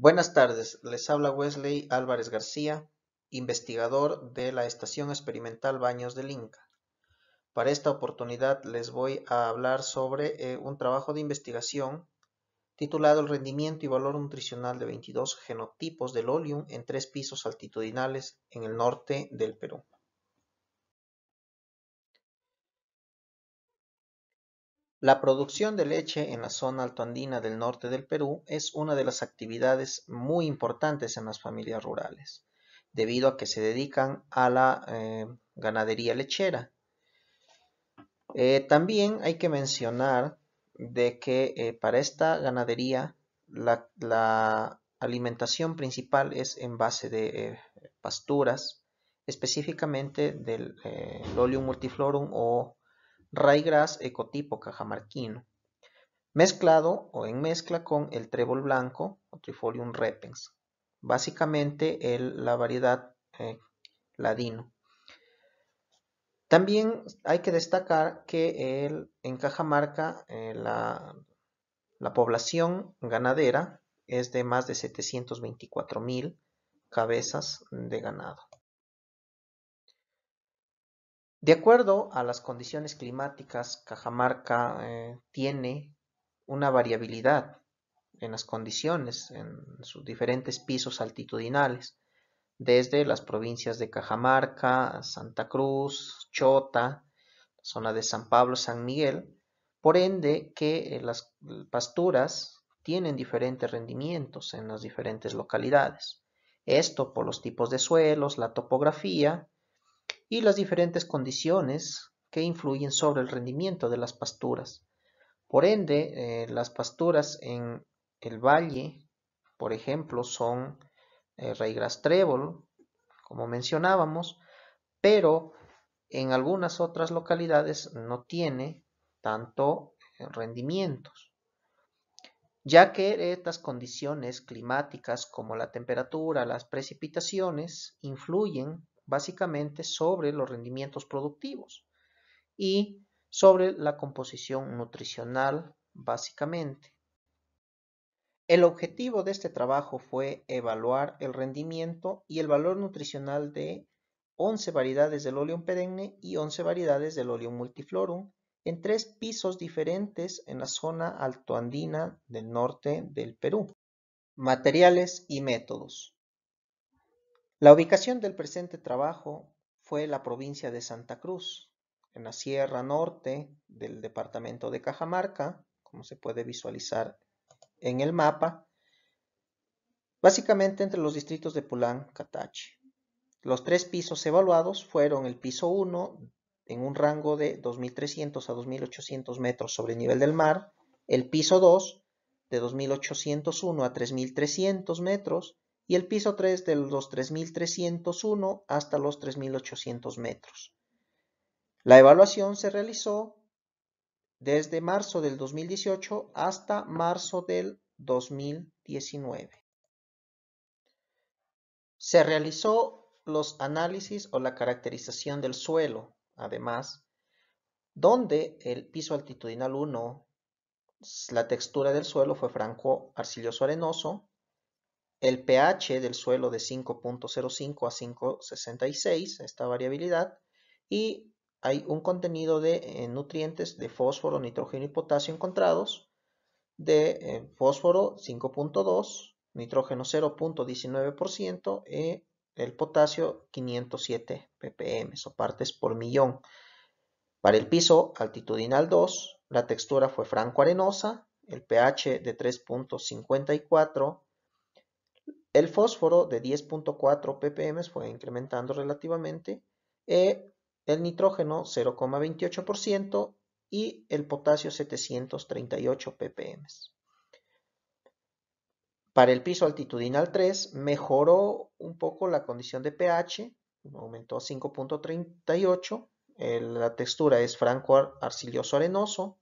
Buenas tardes, les habla Wesley Álvarez García, investigador de la Estación Experimental Baños del Inca. Para esta oportunidad les voy a hablar sobre eh, un trabajo de investigación titulado El rendimiento y valor nutricional de 22 genotipos del óleo en tres pisos altitudinales en el norte del Perú. La producción de leche en la zona altoandina del norte del Perú es una de las actividades muy importantes en las familias rurales, debido a que se dedican a la eh, ganadería lechera. Eh, también hay que mencionar de que eh, para esta ganadería la, alimentación principal es en base de pasturas, específicamente del Lolium multiflorum o Raygras ecotipo cajamarquino, mezclado o en mezcla con el trébol blanco o Trifolium repens, básicamente el, la variedad eh, ladino. También hay que destacar que en Cajamarca eh, la, población ganadera es de más de 724 mil cabezas de ganado. De acuerdo a las condiciones climáticas, Cajamarca eh, tiene una variabilidad en las condiciones, en sus diferentes pisos altitudinales, desde las provincias de Cajamarca, Santa Cruz, Chota, zona de San Pablo, San Miguel, por ende que eh, las pasturas tienen diferentes rendimientos en las diferentes localidades. Esto por los tipos de suelos, la topografía y las diferentes condiciones que influyen sobre el rendimiento de las pasturas. Por ende, eh, las pasturas en el valle, por ejemplo, son eh, trébol, como mencionábamos, pero en algunas otras localidades no tiene tanto eh, rendimientos, ya que estas condiciones climáticas como la temperatura, las precipitaciones, influyen básicamente sobre los rendimientos productivos y sobre la composición nutricional, básicamente. El objetivo de este trabajo fue evaluar el rendimiento y el valor nutricional de 11 variedades del Oleum perenne y 11 variedades del Oleum multiflorum en tres pisos diferentes en la zona altoandina del norte del Perú. Materiales y métodos. La ubicación del presente trabajo fue la provincia de Santa Cruz, en la sierra norte del departamento de Cajamarca, como se puede visualizar en el mapa, básicamente entre los distritos de Pulán, Catachi. Los tres pisos evaluados fueron el piso 1 en un rango de 2.300 a 2.800 metros sobre el nivel del mar, el piso 2 de 2.801 a 3.300 metros y el piso 3 de los 3.301 hasta los 3.800 metros. La evaluación se realizó desde marzo del 2018 hasta marzo del 2019. Se realizó los análisis o la caracterización del suelo, además, donde el piso altitudinal 1, la textura del suelo fue franco arcilloso arenoso, el pH del suelo de 5.05 a 5.66, esta variabilidad, y hay un contenido de eh, nutrientes de fósforo, nitrógeno y potasio encontrados, de eh, fósforo 5.2, nitrógeno 0.19%, y el potasio 507 ppm, o partes por millón. Para el piso altitudinal 2, la textura fue franco arenosa, el pH de 3.54 el fósforo de 10.4 ppm fue incrementando relativamente, eh, el nitrógeno 0,28% y el potasio 738 ppm. Para el piso altitudinal 3 mejoró un poco la condición de pH, aumentó a 5.38, la textura es franco arcilloso arenoso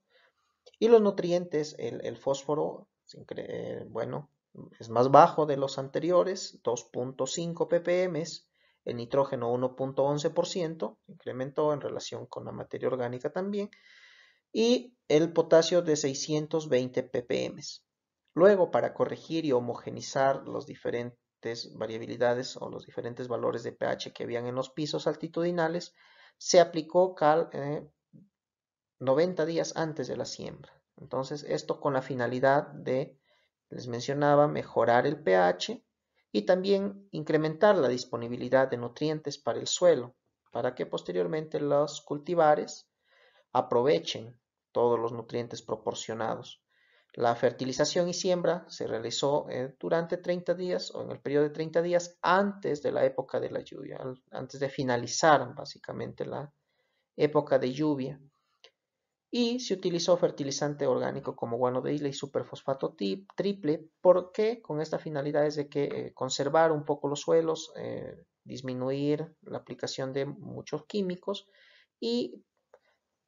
y los nutrientes, el, el fósforo, eh, bueno, es más bajo de los anteriores, 2.5 ppm, el nitrógeno 1.11%, incrementó en relación con la materia orgánica también, y el potasio de 620 ppm. Luego, para corregir y homogenizar las diferentes variabilidades o los diferentes valores de pH que habían en los pisos altitudinales, se aplicó cal 90 eh, días antes de la siembra. Entonces, esto con la finalidad de les mencionaba, mejorar el pH y también incrementar la disponibilidad de nutrientes para el suelo, para que posteriormente los cultivares aprovechen todos los nutrientes proporcionados. La fertilización y siembra se realizó eh, durante 30 días o en el periodo de 30 días antes de la época de la lluvia, antes de finalizar básicamente la época de lluvia y se utilizó fertilizante orgánico como guano de isla y superfosfato triple porque con esta finalidad es de que eh, conservar un poco los suelos, eh, disminuir la aplicación de muchos químicos y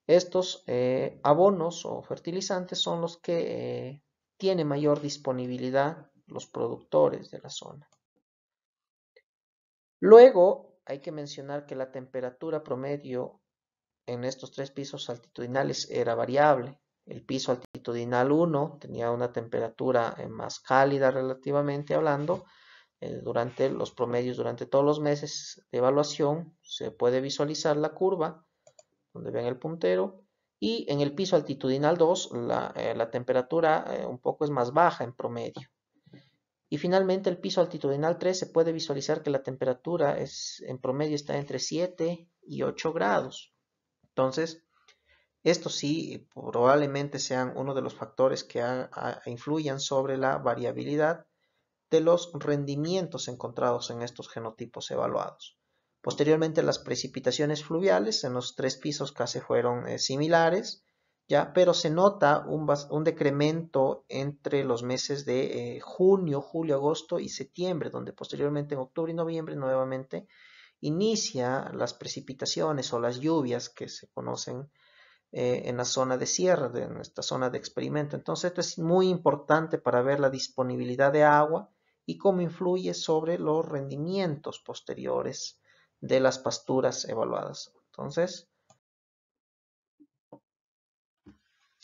estos eh, abonos o fertilizantes son los que tienen mayor disponibilidad los productores de la zona. Luego hay que mencionar que la temperatura promedio en estos tres pisos altitudinales era variable. El piso altitudinal 1 tenía una temperatura eh, más cálida relativamente hablando. Eh, durante los promedios, durante todos los meses de evaluación, se puede visualizar la curva, donde ven el puntero. Y en el piso altitudinal 2, eh, la, temperatura un poco es más baja en promedio. Y finalmente el piso altitudinal 3 se puede visualizar que la temperatura es, en promedio está entre 7 y 8 grados. Entonces, esto sí eh, probablemente sean uno de los factores que influyan sobre la variabilidad de los rendimientos encontrados en estos genotipos evaluados. Posteriormente las precipitaciones fluviales en los tres pisos casi fueron eh, similares, ya, pero se nota un, decremento entre los meses de eh, junio, julio, agosto y septiembre, donde posteriormente en octubre y noviembre nuevamente inicia las precipitaciones o las lluvias que se conocen eh, en la zona de sierra, en esta zona de experimento. Entonces esto es muy importante para ver la disponibilidad de agua y cómo influye sobre los rendimientos posteriores de las pasturas evaluadas. Entonces,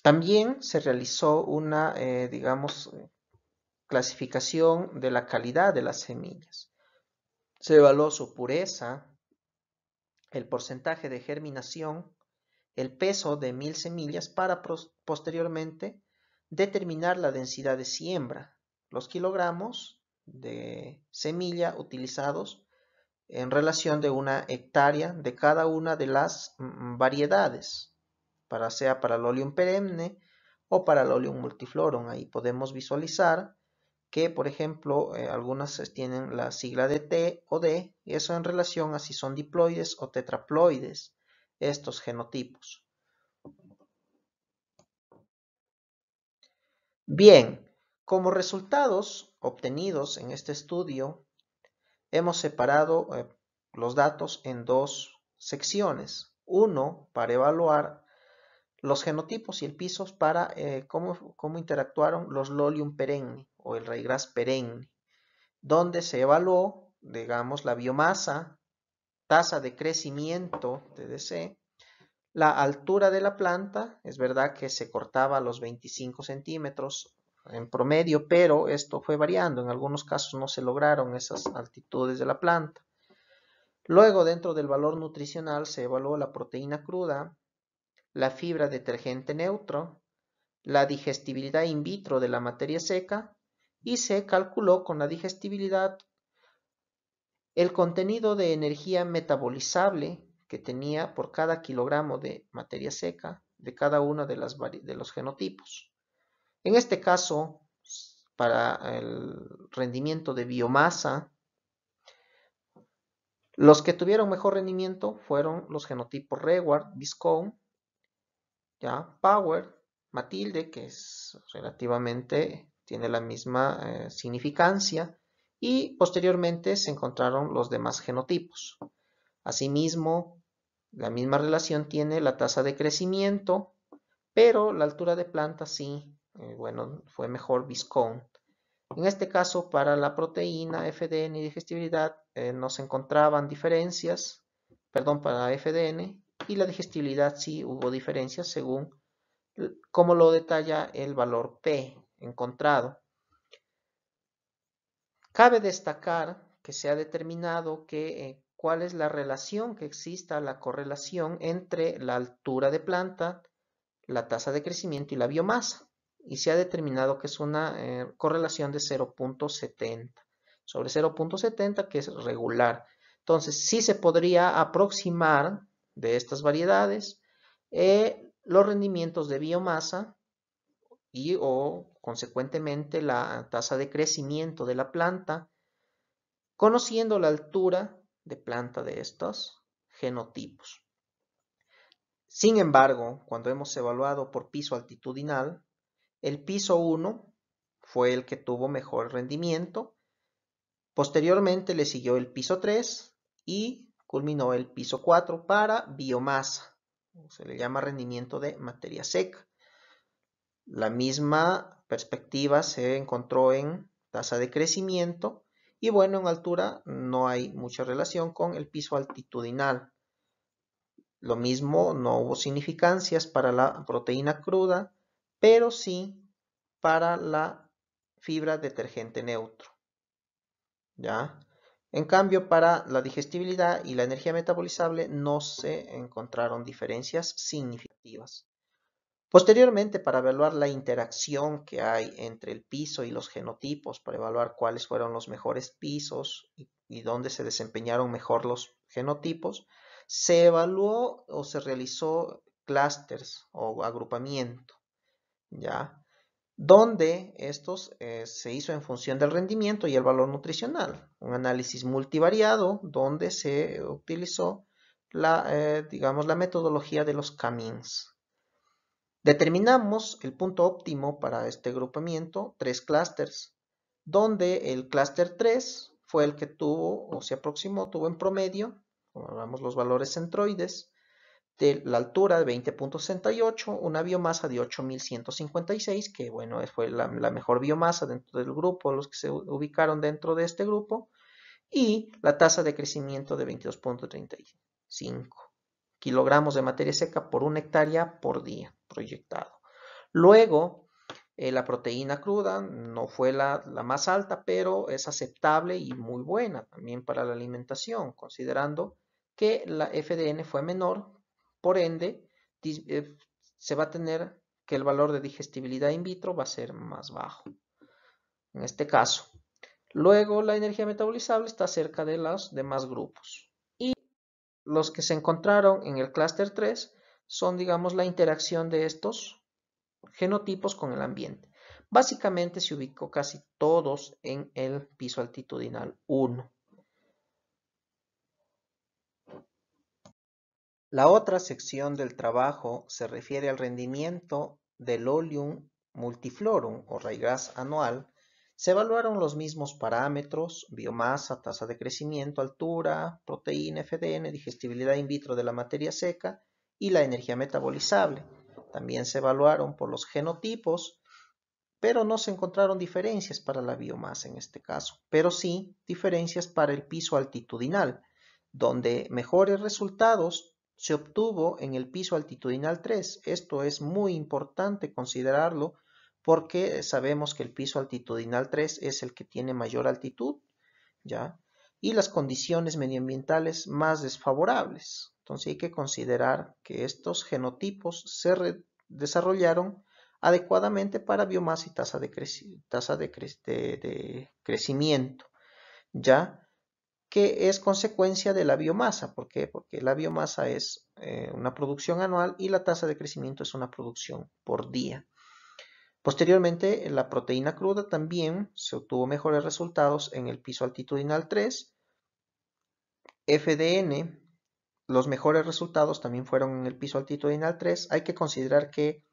también se realizó una, eh, digamos, clasificación de la calidad de las semillas. Se evaluó su pureza, el porcentaje de germinación, el peso de mil semillas para posteriormente determinar la densidad de siembra, los kilogramos de semilla utilizados en relación de una hectárea de cada una de las mm, variedades, para sea para el oleum perenne o para el oleum multiflorum. Ahí podemos visualizar que por ejemplo eh, algunas eh, tienen la sigla de T o D, y eso en relación a si son diploides o tetraploides estos genotipos. Bien, como resultados obtenidos en este estudio, hemos separado eh, los datos en dos secciones. Uno, para evaluar los genotipos y el pisos para cómo, cómo interactuaron los Lolium perenni o el raigras perenne, donde se evaluó, digamos, la biomasa, tasa de crecimiento, TDC, la altura de la planta, es verdad que se cortaba a los 25 centímetros en promedio, pero esto fue variando, en algunos casos no se lograron esas altitudes de la planta. Luego, dentro del valor nutricional, se evaluó la proteína cruda, la fibra detergente neutro, la digestibilidad in vitro de la materia seca y se calculó con la digestibilidad el contenido de energía metabolizable que tenía por cada kilogramo de materia seca de cada uno de, las, de los genotipos. En este caso, para el rendimiento de biomasa, los que tuvieron mejor rendimiento fueron los genotipos Reward, Viscount, ya, Power, Matilde, que es relativamente tiene la misma eh, significancia y posteriormente se encontraron los demás genotipos. Asimismo, la misma relación tiene la tasa de crecimiento, pero la altura de planta sí, eh, bueno, fue mejor Viscount. En este caso, para la proteína FDN y digestibilidad eh, no se encontraban diferencias, perdón, para FDN, y la digestibilidad sí hubo diferencias según cómo lo detalla el valor P, encontrado. Cabe destacar que se ha determinado que eh, cuál es la relación que exista, la correlación entre la altura de planta, la tasa de crecimiento y la biomasa. Y se ha determinado que es una eh, correlación de 0.70 sobre 0.70 que es regular. Entonces sí se podría aproximar de estas variedades eh, los rendimientos de biomasa y o consecuentemente la tasa de crecimiento de la planta, conociendo la altura de planta de estos genotipos. Sin embargo, cuando hemos evaluado por piso altitudinal, el piso 1 fue el que tuvo mejor rendimiento, posteriormente le siguió el piso 3 y culminó el piso 4 para biomasa, se le llama rendimiento de materia seca. La misma perspectiva se encontró en tasa de crecimiento y bueno, en altura no hay mucha relación con el piso altitudinal. Lo mismo, no hubo significancias para la proteína cruda, pero sí para la fibra detergente neutro. ¿Ya? En cambio, para la digestibilidad y la energía metabolizable no se encontraron diferencias significativas. Posteriormente, para evaluar la interacción que hay entre el piso y los genotipos, para evaluar cuáles fueron los mejores pisos y, dónde se desempeñaron mejor los genotipos, se evaluó o se realizó clusters o agrupamiento, ¿ya? donde estos eh, se hizo en función del rendimiento y el valor nutricional, un análisis multivariado donde se utilizó la, eh, digamos, la metodología de los camins. Determinamos el punto óptimo para este agrupamiento, tres clústeres, donde el clúster 3 fue el que tuvo o se aproximó, tuvo en promedio, como hablamos los valores centroides, de la altura de 20.68, una biomasa de 8.156, que bueno, fue la, la, mejor biomasa dentro del grupo, los que se ubicaron dentro de este grupo, y la tasa de crecimiento de 22.35 kilogramos de materia seca por una hectárea por día proyectado. Luego, eh, la proteína cruda no fue la, más alta, pero es aceptable y muy buena también para la alimentación, considerando que la FDN fue menor, por ende, eh, se va a tener que el valor de digestibilidad in vitro va a ser más bajo. En este caso. Luego, la energía metabolizable está cerca de los demás grupos. Y los que se encontraron en el clúster 3 son, digamos, la interacción de estos genotipos con el ambiente. Básicamente se ubicó casi todos en el piso altitudinal 1. La otra sección del trabajo se refiere al rendimiento del Oleum multiflorum o raigas anual. Se evaluaron los mismos parámetros, biomasa, tasa de crecimiento, altura, proteína, FDN, digestibilidad in vitro de la materia seca y la energía metabolizable. También se evaluaron por los genotipos, pero no se encontraron diferencias para la biomasa en este caso, pero sí diferencias para el piso altitudinal, donde mejores resultados se obtuvo en el piso altitudinal 3. Esto es muy importante considerarlo porque sabemos que el piso altitudinal 3 es el que tiene mayor altitud, ¿ya? Y las condiciones medioambientales más desfavorables, entonces hay que considerar que estos genotipos se desarrollaron adecuadamente para biomasa y tasa de, crecimiento, ya que es consecuencia de la biomasa. ¿Por qué? Porque la biomasa es eh, una producción anual y la tasa de crecimiento es una producción por día. Posteriormente, la proteína cruda también se obtuvo mejores resultados en el piso altitudinal 3, FDN los mejores resultados también fueron en el piso altitudinal 3. Hay que considerar que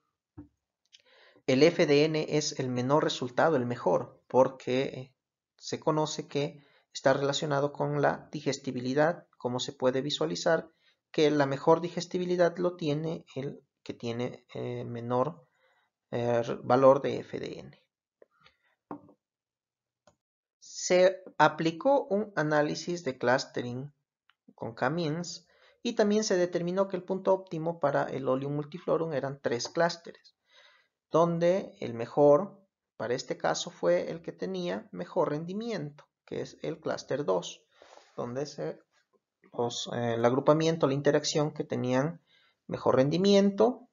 el FDN es el menor resultado, el mejor, porque se conoce que está relacionado con la digestibilidad, como se puede visualizar, que la mejor digestibilidad lo tiene el que tiene eh, menor eh, valor de FDN. Se aplicó un análisis de clustering con Camins y también se determinó que el punto óptimo para el Oleum multiflorum eran tres clústeres, donde el mejor para este caso fue el que tenía mejor rendimiento, que es el clúster 2, donde eh, el agrupamiento, la interacción que tenían mejor rendimiento,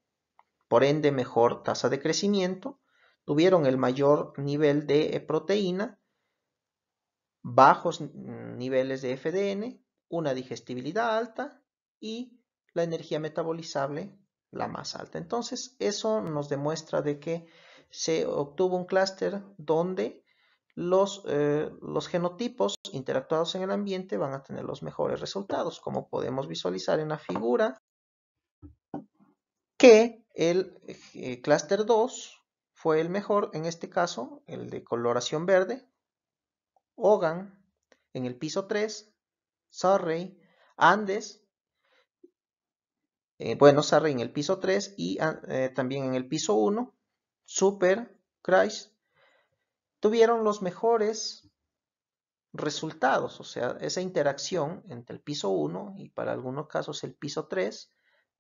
por ende mejor tasa de crecimiento, tuvieron el mayor nivel de eh, proteína, bajos niveles de FDN, una digestibilidad alta y la energía metabolizable la más alta. Entonces, eso nos demuestra de que se obtuvo un clúster donde los, eh, los genotipos interactuados en el ambiente van a tener los mejores resultados, como podemos visualizar en la figura, que el eh, clúster 2 fue el mejor, en este caso, el de coloración verde, Hogan en el piso 3, Surrey, Andes eh, bueno, Buenos en el piso 3 y ah, eh, también en el piso 1, Super tuvieron los mejores resultados, o sea, esa interacción entre el piso 1 y para algunos casos el piso 3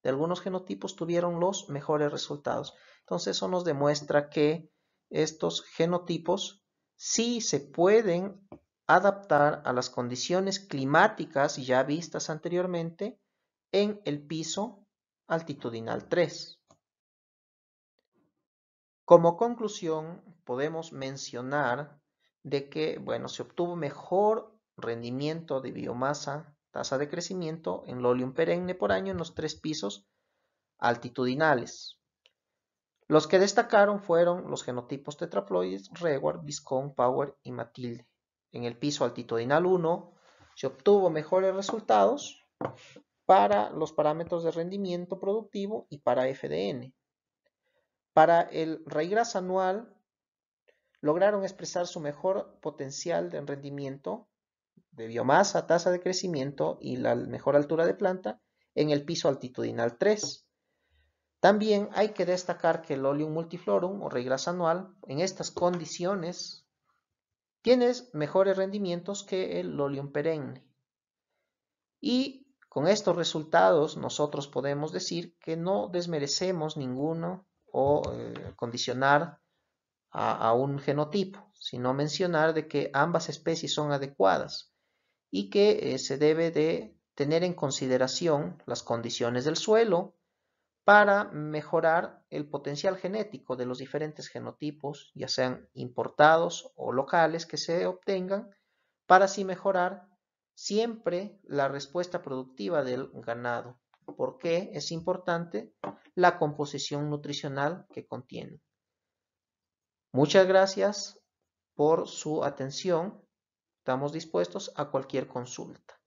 de algunos genotipos tuvieron los mejores resultados. Entonces eso nos demuestra que estos genotipos sí se pueden adaptar a las condiciones climáticas ya vistas anteriormente en el piso altitudinal 3. Como conclusión, podemos mencionar de que, bueno, se obtuvo mejor rendimiento de biomasa, tasa de crecimiento en lolium perenne por año en los tres pisos altitudinales. Los que destacaron fueron los genotipos tetraploides, Reward, Viscon, Power y Matilde. En el piso altitudinal 1 se obtuvo mejores resultados para los parámetros de rendimiento productivo y para FDN. Para el regras anual, lograron expresar su mejor potencial de rendimiento de biomasa, tasa de crecimiento y la mejor altura de planta en el piso altitudinal 3. También hay que destacar que el Oleum multiflorum o regras anual en estas condiciones tiene mejores rendimientos que el Oleum perenne. Y con estos resultados nosotros podemos decir que no desmerecemos ninguno o eh, condicionar a, un genotipo, sino mencionar de que ambas especies son adecuadas y que eh, se debe de tener en consideración las condiciones del suelo para mejorar el potencial genético de los diferentes genotipos, ya sean importados o locales que se obtengan, para así mejorar siempre la respuesta productiva del ganado. porque es importante la composición nutricional que contiene? Muchas gracias por su atención. Estamos dispuestos a cualquier consulta.